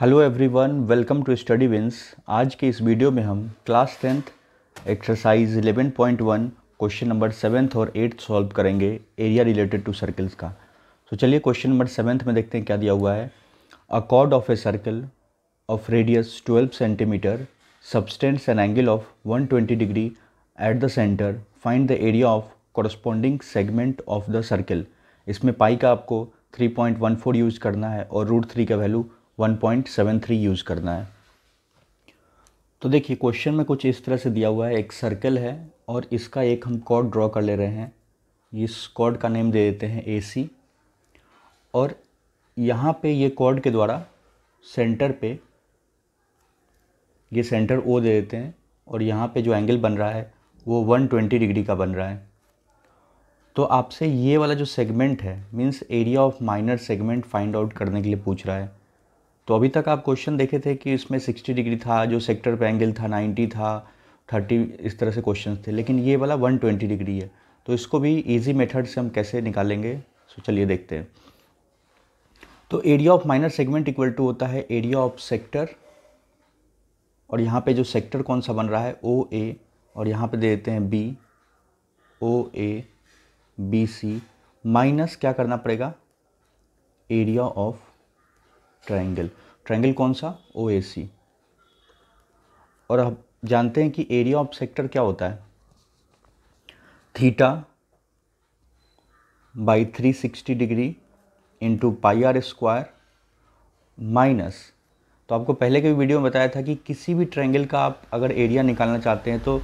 hello everyone welcome to study wins आज के इस वीडियो में हम class tenth exercise 11.1 question number seventh और एट्थ सॉल्व करेंगे एरिया रिलेटेड टू सर्कल्स का तो चलिए क्वेश्चन नंबर सेवेंथ में देखते हैं क्या दिया हुआ है a chord of a circle of radius 12 centimetre subtends an angle of 120 degree at the centre find the area of corresponding segment of the circle इसमें पाई का आपको 3.14 यूज़ करना है और रूट थ्री का वैल्यू 1.73 यूज़ करना है तो देखिए क्वेश्चन में कुछ इस तरह से दिया हुआ है एक सर्कल है और इसका एक हम कॉर्ड ड्रॉ कर ले रहे हैं इस कॉर्ड का नेम दे देते हैं ए और यहाँ पे ये कॉर्ड के द्वारा सेंटर पे ये सेंटर ओ दे देते हैं और यहाँ पे जो एंगल बन रहा है वो 120 डिग्री का बन रहा है तो आपसे ये वाला जो सेगमेंट है means area of minor segment find out करने के लिए पूछ रहा है तो अभी तक आप क्वेश्चन देखे थे कि इसमें 60 डिग्री था जो सेक्टर पे एंगल था 90 था 30 इस तरह से क्वेश्चन थे लेकिन ये वाला 120 डिग्री है तो इसको भी ईजी मेथड से हम कैसे निकालेंगे सो चलिए देखते हैं तो area of minor segment equal to होता है एरिया ऑफ सेक्टर और यहाँ पे जो सेक्टर कौन सा बन रहा है ओ ए और यहाँ पे दे देते हैं B O A B C minus क्या करना पड़ेगा एरिया ऑफ ट्राइंगल ट्राइंगल कौन सा ओ और अब जानते हैं कि एरिया ऑफ सेक्टर क्या होता है theta by three sixty degree into pi r square minus तो आपको पहले के भी वीडियो में बताया था कि किसी भी ट्रायंगल का आप अगर एरिया निकालना चाहते हैं तो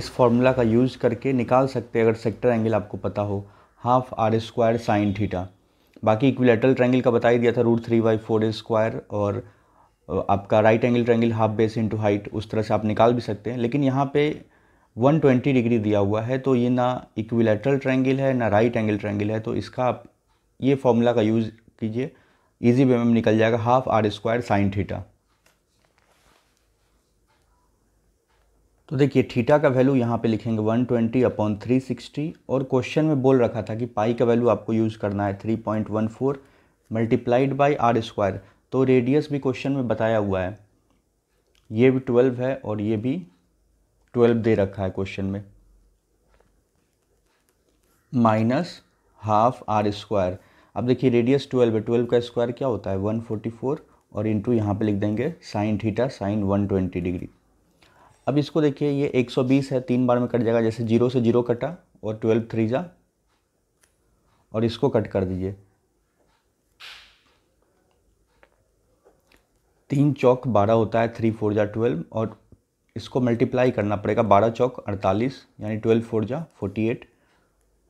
इस फॉर्मूला का यूज़ करके निकाल सकते हैं अगर सेक्टर एंगल आपको पता हो half r square sine theta बाकी इक्विलेटरल ट्रायंगल का बता ही दिया था root three by four square और आपका right angle triangle half base into height उस तरह से आप निकाल भी सकते हैं लेकिन यहाँ पे 120 डिग्री दिया हुआ है तो ये ना इक्विलेटरल ट्रायंगल है ना राइट एंगल ट्रायंगल है तो इसका आप ये फॉर्मूला का यूज़ कीजिए ईजी वे में निकल जाएगा half r square sine theta तो देखिए थीटा का वैल्यू यहाँ पे लिखेंगे 120 ट्वेंटी अपॉन थ्री और क्वेश्चन में बोल रखा था कि पाई का वैल्यू आपको यूज़ करना है 3.14 point one four multiplied by r square तो रेडियस भी क्वेश्चन में बताया हुआ है ये भी 12 है और ये भी 12 दे रखा है क्वेश्चन में माइनस हाफ आर स्क्वायर अब देखिए रेडियस 12 है 12 का स्क्वायर क्या होता है 144 और इंटू यहाँ पे लिख देंगे साइन थीटा साइन 120 डिग्री अब इसको देखिए ये 120 है तीन बार में कट जाएगा जैसे जीरो से जीरो कटा और ट्वेल्व थ्री जा और इसको कट कर दीजिए तीन चौक बारह होता है थ्री फोर जा ट्वेल्व और इसको मल्टीप्लाई करना पड़ेगा बारह चौक अड़तालीस यानी ट्वेल्व फोर जा forty eight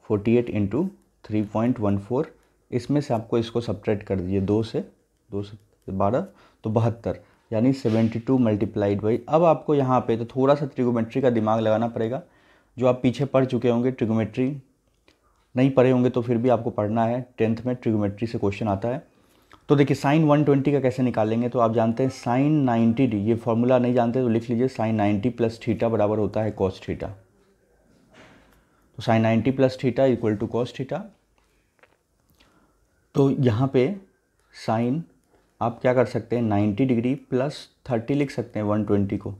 forty eight into three point one four इसमें से आपको इसको सब्ट्रैक्ट कर दीजिए दो से दो से बारह तो बहत्तर यानी 72 टू मल्टीप्लाइड बाई अब आपको यहाँ पे तो थोड़ा सा ट्रिगोमेट्री का दिमाग लगाना पड़ेगा जो आप पीछे पढ़ चुके होंगे ट्रिगोमेट्री नहीं पढ़े होंगे तो फिर भी आपको पढ़ना है टेंथ में ट्रिगोमेट्री से क्वेश्चन आता है तो देखिए साइन 120 का कैसे निकालेंगे तो आप जानते हैं साइन 90 डी ये फॉर्मूला नहीं जानते तो लिख लीजिए साइन 90 प्लस थीटा बराबर होता है कॉस थीटा तो sine 90 plus theta equal to cos theta तो यहाँ पे साइन आप क्या कर सकते हैं 90 डिग्री प्लस 30 लिख सकते हैं 120 को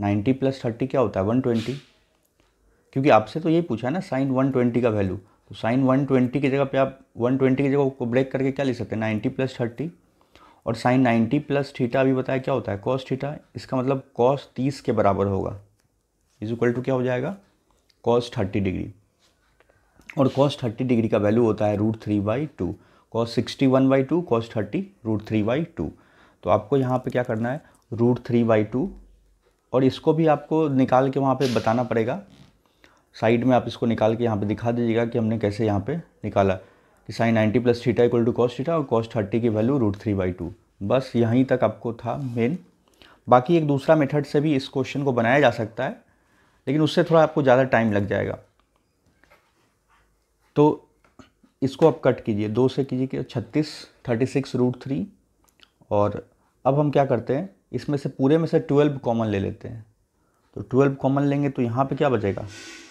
90 प्लस 30 क्या होता है 120 क्योंकि आपसे तो यही पूछा है ना साइन 120 का वैल्यू तो साइन 120 की जगह पे आप 120 की जगह को ब्रेक करके क्या लिख सकते हैं नाइन्टी प्लस थर्टी और साइन नाइन्टी प्लस थीटा अभी बताया क्या होता है कॉस थीटा इसका मतलब कॉस तीस के बराबर होगा इज इक्वल टू क्या हो जाएगा कॉस थर्टी डिग्री और कॉस थर्टी डिग्री का वैल्यू होता है root three by two cos sixty one by two cos thirty root three by two तो आपको यहाँ पे क्या करना है रूट थ्री बाई टू और इसको भी आपको निकाल के वहाँ पे बताना पड़ेगा साइड में आप इसको निकाल के यहाँ पे दिखा दीजिएगा कि हमने कैसे यहाँ पे निकाला कि sine ninety plus theta equal to cos theta और कॉस थर्टी की value root three by two बस यहीं तक आपको था मेन बाकी एक दूसरा मेथड से भी इस क्वेश्चन को बनाया जा सकता है लेकिन उससे थोड़ा आपको ज़्यादा टाइम लग जाएगा तो इसको आप कट कीजिए दो से कीजिए कि छत्तीस थर्टी सिक्स रूट थ्री और अब हम क्या करते हैं इसमें से पूरे में से ट्वेल्व कॉमन ले लेते हैं तो ट्वेल्व कॉमन लेंगे तो यहाँ पे क्या बचेगा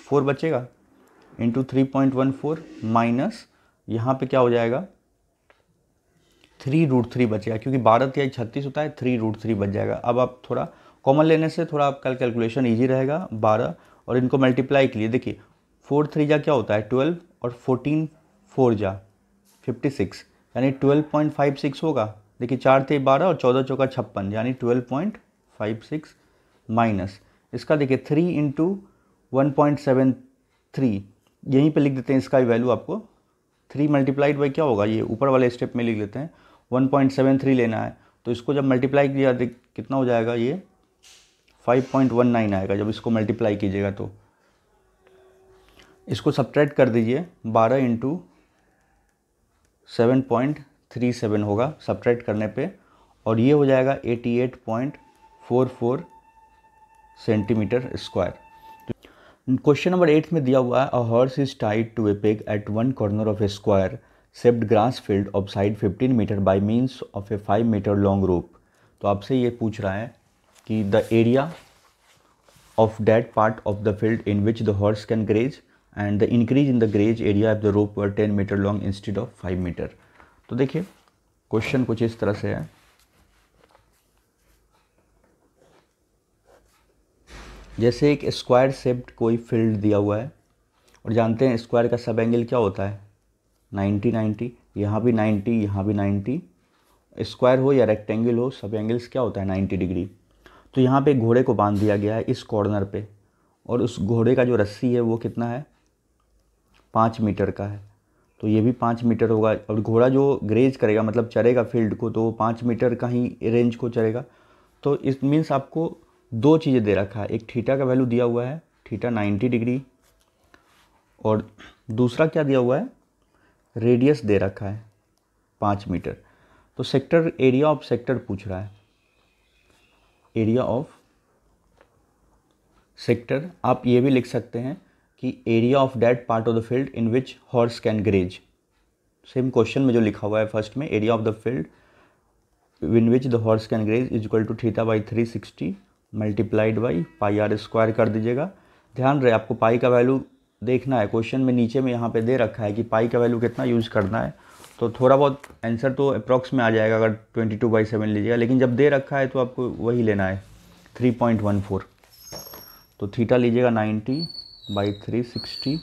फोर बचेगा into three point one four minus यहाँ पे क्या हो जाएगा थ्री रूट थ्री बचेगा क्योंकि बारह तिहाई छत्तीस होता है थ्री रूट थ्री बच जाएगा अब आप थोड़ा कॉमन लेने से थोड़ा आपका कैलकुलेशन ईजी रहेगा बारह और इनको मल्टीप्लाई के लिए देखिए फोर थ्री जा क्या होता है ट्वेल्व और फोर्टीन फोर जा फिफ्टी सिक्स यानी ट्वेल्व पॉइंट फाइव सिक्स होगा देखिए चार थे बारह और चौदह चौका छप्पन यानी twelve point five six minus इसका देखिए three into one point seven three यहीं पे लिख देते हैं इसका वैल्यू आपको थ्री मल्टीप्लाइड बाई क्या होगा ये ऊपर वाले स्टेप में लिख लेते हैं वन पॉइंट सेवन थ्री लेना है तो इसको जब मल्टीप्लाई किया कितना हो जाएगा ये फाइव पॉइंट वन नाइन आएगा जब इसको मल्टीप्लाई कीजिएगा तो इसको सब्ट्रैक्ट कर दीजिए बारह into seven point three seven होगा सब्ट्रैक्ट करने पे और ये हो जाएगा eighty eight point four four centimetre square question number eight में दिया हुआ है a horse is tied to a peg at one corner of a square shaped grass field of side fifteen metre by means of a five metre long rope तो आपसे ये पूछ रहा है कि the area of that part of the field in which the horse can graze and the increase in the graze area of the rope were ten metre long instead of five metre तो देखिए question कुछ इस तरह से है जैसे एक square सेप्ड कोई फील्ड दिया हुआ है और जानते हैं स्क्वायर का सब एंगल क्या होता है 90 90 यहाँ भी 90 यहाँ भी 90 स्क्वायर हो या रेक्टेंगल हो सब एंगल्स क्या होता है 90 डिग्री तो यहाँ पे घोड़े को बांध दिया गया है इस कॉर्नर पे और उस घोड़े का जो रस्सी है वो कितना है पाँच मीटर का है तो ये भी पाँच मीटर होगा और घोड़ा जो ग्रेज करेगा मतलब चरेगा फील्ड को तो वो पाँच मीटर का ही रेंज को चरेगा तो इस मीन्स आपको दो चीज़ें दे रखा है एक थीटा का वैल्यू दिया हुआ है थीटा नाइन्टी डिग्री और दूसरा क्या दिया हुआ है रेडियस दे रखा है पाँच मीटर तो सेक्टर एरिया ऑफ सेक्टर पूछ रहा है एरिया ऑफ सेक्टर आप ये भी लिख सकते हैं कि area of that part of the field in which horse can graze same question में जो लिखा हुआ है फर्स्ट में area of the field in which the horse can graze is equal to theta by three sixty multiplied by pi r square कर दीजिएगा ध्यान रहे आपको पाई का वैल्यू देखना है क्वेश्चन में नीचे में यहाँ पे दे रखा है कि पाई का वैल्यू कितना यूज़ करना है तो थोड़ा बहुत आंसर तो अप्रॉक्स में आ जाएगा अगर ट्वेंटी टू बाई सेवन लीजिएगा लेकिन जब दे रखा है तो आपको वही लेना है थ्री पॉइंट वन फोर तो थीटा लीजिएगा ninety by three sixty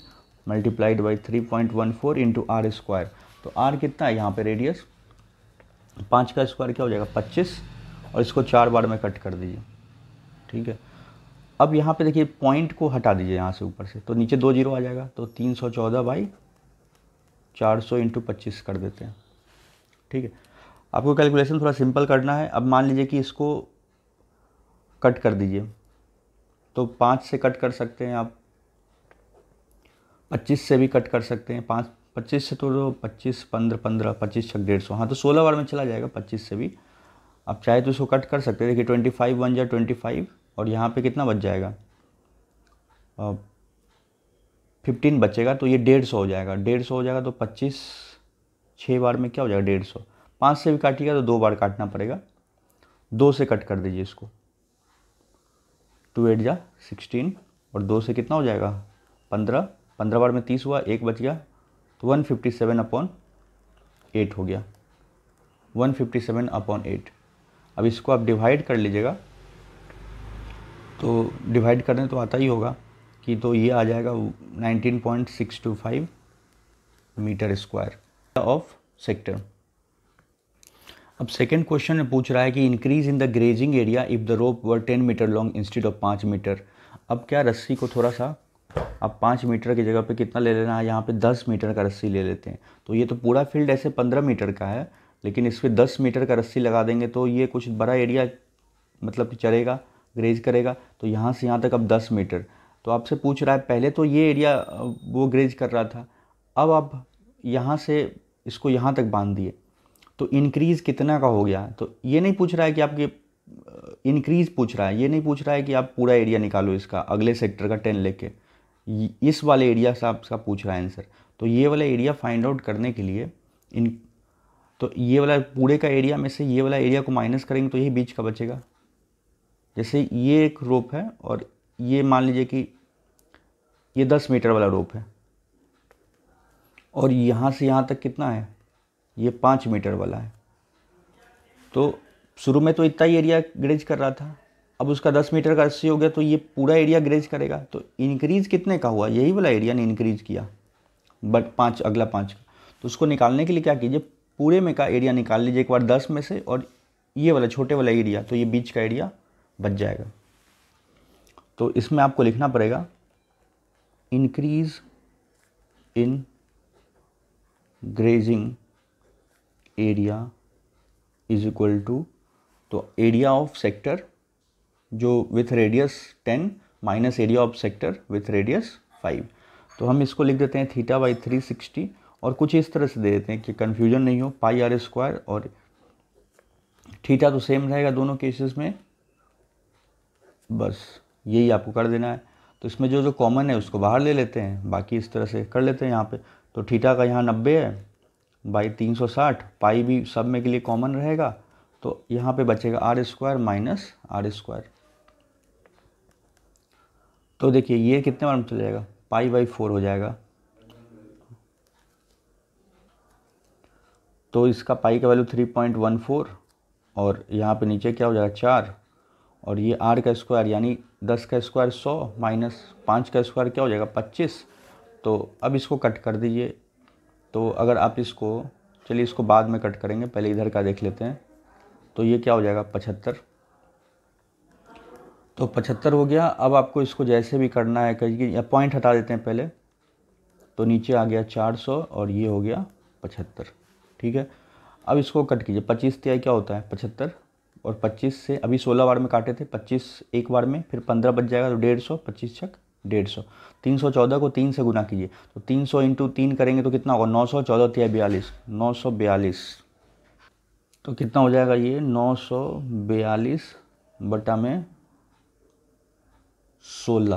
multiplied by three point one four into r square तो आर कितना है यहाँ पे रेडियस पाँच का स्क्वायर क्या हो जाएगा पच्चीस और इसको चार बार में कट कर दीजिए ठीक है अब यहाँ पे देखिए पॉइंट को हटा दीजिए यहाँ से ऊपर से तो नीचे दो जीरो आ जाएगा तो तीन सौ चौदह बाई चार सौ इंटू पच्चीस कर देते हैं ठीक है आपको कैलकुलेशन थोड़ा सिंपल करना है अब मान लीजिए कि इसको कट कर दीजिए तो पाँच से कट कर सकते हैं आप पच्चीस से भी कट कर सकते हैं पाँच पच्चीस से तो जो पच्चीस पंद्रह पंद्रह पच्चीस छः डेढ़ सौ हाँ तो सोलह बार में चला जाएगा पच्चीस से भी आप चाहे तो इसको कट कर सकते हैं देखिए ट्वेंटी फाइव वन या ट्वेंटी फाइव और यहाँ पे कितना बच जाएगा फिफ्टीन बचेगा तो ये डेढ़ सौ हो जाएगा डेढ़ सौ हो जाएगा तो पच्चीस छः बार में क्या हो जाएगा डेढ़ सौ पाँच से भी काटिएगा तो दो बार काटना पड़ेगा दो से कट कर दीजिए इसको टू एट जा सिक्सटीन और दो से कितना हो जाएगा पंद्रह पंद्रह बार में तीस हुआ एक बच गया तो one fifty seven upon eight हो गया one fifty seven upon eight अब इसको आप डिवाइड कर लीजिएगा तो डिवाइड करने तो आता ही होगा कि तो ये आ जाएगा nineteen point six two five metre square of sector अब सेकेंड क्वेश्चन में पूछ रहा है कि increase in the grazing area if the rope were ten metre long instead of पाँच मीटर अब क्या रस्सी को थोड़ा सा अब पाँच मीटर की जगह पे कितना ले लेना है यहाँ पे दस मीटर का रस्सी ले लेते हैं तो ये तो पूरा फील्ड ऐसे पंद्रह मीटर का है लेकिन इस पर दस मीटर का रस्सी लगा देंगे तो ये कुछ बड़ा एरिया मतलब चलेगा ग्रेज करेगा तो यहाँ से यहाँ तक अब दस मीटर तो आपसे पूछ रहा है पहले तो ये एरिया वो ग्रेज कर रहा था अब आप यहाँ से इसको यहाँ तक बांध दिए तो इनक्रीज़ कितना का हो गया तो ये नहीं पूछ रहा है कि आपके इनक्रीज़ पूछ रहा है ये नहीं पूछ रहा है कि आप पूरा एरिया निकालो इसका अगले सेक्टर का टेन लेके इस वाले एरिया से आपका पूछ रहा है आंसर तो ये वाला एरिया फाइंड आउट करने के लिए इन तो ये वाला पूरे का एरिया में से ये वाला एरिया को माइनस करेंगे तो यही बीच का बचेगा जैसे ये एक रोप है और ये मान लीजिए कि ये दस मीटर वाला रोप है और यहाँ से यहाँ तक कितना है ये पाँच मीटर वाला है तो शुरू में तो इतना ही एरिया ग्रेज कर रहा था अब उसका दस मीटर का अस्सी हो गया तो ये पूरा एरिया ग्रेज करेगा तो इंक्रीज कितने का हुआ यही वाला एरिया ने इंक्रीज किया बट पाँच अगला पाँच का तो उसको निकालने के लिए क्या कीजिए पूरे में का एरिया निकाल लीजिए एक बार दस में से और ये वाला छोटे वाला एरिया तो ये बीच का एरिया बच जाएगा तो इसमें आपको लिखना पड़ेगा increase in grazing area is equal to तो एरिया ऑफ सेक्टर जो with radius ten minus area of sector with radius five तो हम इसको लिख देते हैं थीटा बाई थ्री सिक्सटी और कुछ इस तरह से दे देते हैं कि कन्फ्यूजन नहीं हो पाई आर स्क्वायर और थीटा तो सेम रहेगा दोनों केसेस में बस यही आपको कर देना है तो इसमें जो जो कॉमन है उसको बाहर ले लेते हैं बाकी इस तरह से कर लेते हैं यहाँ पे तो ठीठा का यहाँ नब्बे है बाई तीन सौ साठ पाई भी सब में के लिए कॉमन रहेगा तो यहाँ पे बचेगा r square minus r square तो देखिए ये कितने बार में चल जाएगा पाई बाई फोर हो जाएगा तो इसका पाई का value three point one four और यहाँ पे नीचे क्या हो जाएगा चार और ये आर का स्क्वायर यानी दस का स्क्वायर सौ माइनस पाँच का स्क्वायर क्या हो जाएगा पच्चीस तो अब इसको कट कर दीजिए तो अगर आप इसको चलिए इसको बाद में कट करेंगे पहले इधर का देख लेते हैं तो ये क्या हो जाएगा पचहत्तर तो पचहत्तर हो गया अब आपको इसको जैसे भी करना है कहीं या पॉइंट हटा देते हैं पहले तो नीचे आ गया चार सौ और ये हो गया पचहत्तर ठीक है अब इसको कट कीजिए पच्चीस तिहाई क्या होता है पचहत्तर और पच्चीस से अभी सोलह बार में काटे थे पच्चीस एक बार में फिर पंद्रह बच जाएगा तो डेढ़ सौ पच्चीस छक डेढ़ सौ तीन सौ चौदह को तीन से गुना कीजिए तो तीन सौ इंटू तीन करेंगे तो कितना होगा नौ सौ चौदह तिहाई बयालीस नौ सौ बयालीस तो कितना हो जाएगा ये नौ सौ बयालीस बटा में सोलह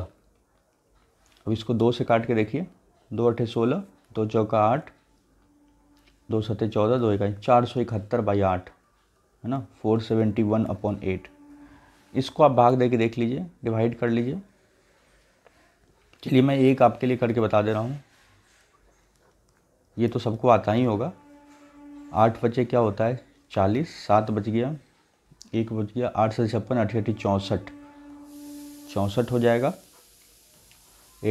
अब इसको दो से काट के देखिए दो अठे सोलह दो चौका आठ दो सतह चौदह दो इकाई चार सौ इकहत्तर बाई आठ है ना four seventy one upon eight इसको आप भाग दे के देख लीजिए डिवाइड कर लीजिए चलिए मैं एक आपके लिए करके बता दे रहा हूँ ये तो सबको आता ही होगा आठ बचे क्या होता है चालीस सात बच गया एक बच गया आठ से छप्पन अठी अठी चौंसठ चौंसठ हो जाएगा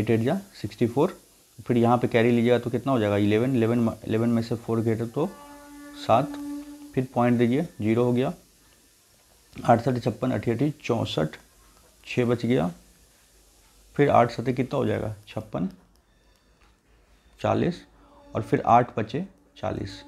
एट एट जा सिक्सटी फोर फिर यहाँ पे कैरी लीजिएगा तो कितना हो जाएगा इलेवन इलेवन इलेवन में से फोर घेटे तो सात फिर पॉइंट दीजिए जीरो हो गया अड़सठ छप्पन अठी चौंसठ छः बच गया फिर आठ सतह कितना हो जाएगा छप्पन चालीस और फिर आठ बचे चालीस